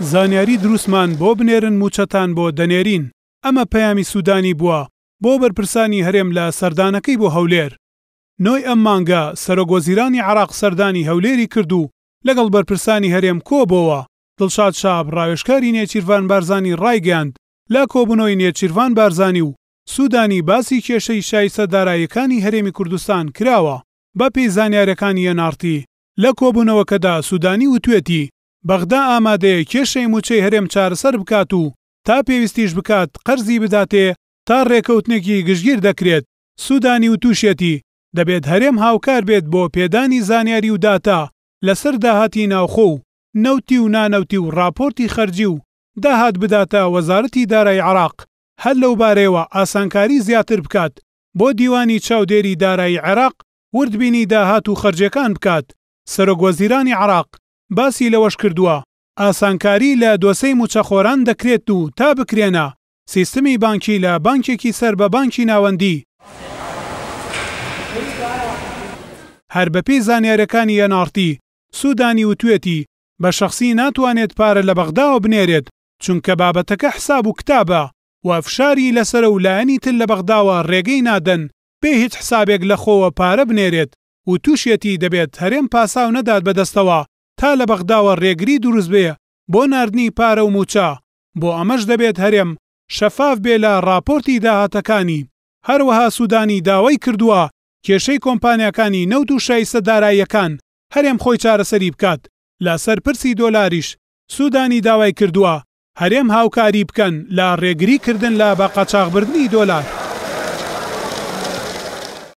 زانیاری دروستمان بۆ بنێرن موچەتان بۆ دەنێرین ئەمە پەیامی سوودانی بووە بۆ بەرپرسانی هەرێم لە سەردانەکەی بۆ هەولێر نۆی ئەم مانگە سەرۆگۆزیرانی عراق سەردانی هەولێری کرد و لەگەڵ بەرپرسانی هەرێم کۆبەوە دڵشاد شاب ڕاوێشکاری نێچیروان بارزانی ڕایگەاند لا کۆبنەوەی نێچیروان بارزانی و سوودانی باسی کێشەی شایسە داراییەکانی هەرێمی کوردستان کراوە بە پێی زانیارەکانی یەنارتی لە کۆبوونەوەکەدا سوودانی وتوێتی بەغدا ئامادەیە کێشەی موچەی هەرێم چارەسەر بکات و تا پێویستیش بکات قەرزی بداتێ تا ڕێکەوتنێکی گشتگیر دەکرێت سوودانی و تووشەتی دەبێت هەرێم هاوکار بێت بۆ پێدانی زانیاری و داتا لەسەر داهاتی ناوخۆ و نەوتی و نانەوتی و راپۆرتی خەرجی و داهات بداتە وەزارەتی دارای عراق هەر لەو بارەوە ئاسانکاری زیاتر بکات بۆ دیوانی چاودێری دارایی عێراق وردبینی داهات و خرجەکان بکات سەرۆگۆزیرانی عراق باسی لەوەش کردووە ئاسانکاری لە دۆسەی موچەخۆران دەکرێت و تا بکرێنە سیستمی بانکی لە بانکێکی سەر بە بانکی ناوەندی هەر بەپی زانیارەکانی یەنارتی سوودانی وتوێتی بە شەخصی ناتوانێت پارە لە بەغداوە بنێرێت چونکە بابەتەکە حساب و کتابە و فشاری لەسەر و لایەنی تل لە بەغداوە ڕێگەی نادەن پێ هیچ حسابێک لە خۆوە پارە بنێرێت و تووشێتی دەبێت هەرێم پاساو نەدات بەدەستەوە تا لە بەغداوە ڕێگری دروست بێ بۆ نردنی پارە و موچا بۆ ئەمەش دەبێت هەرێم شەفاف بێ لە راپۆرتی داهاتەکانی هەروەها سوودانی داوای کردووە کێشەی کۆمپانیەکانی نەوت و شایستە داراییەکان هەرێم خۆی چارەسەری بکات لا سەرپرسی دۆلاریش سوودانی داوای کردووە هەرێم هاوکاری بکەن لا ڕێگریکردن لە بە قەچاغبردننی دۆلار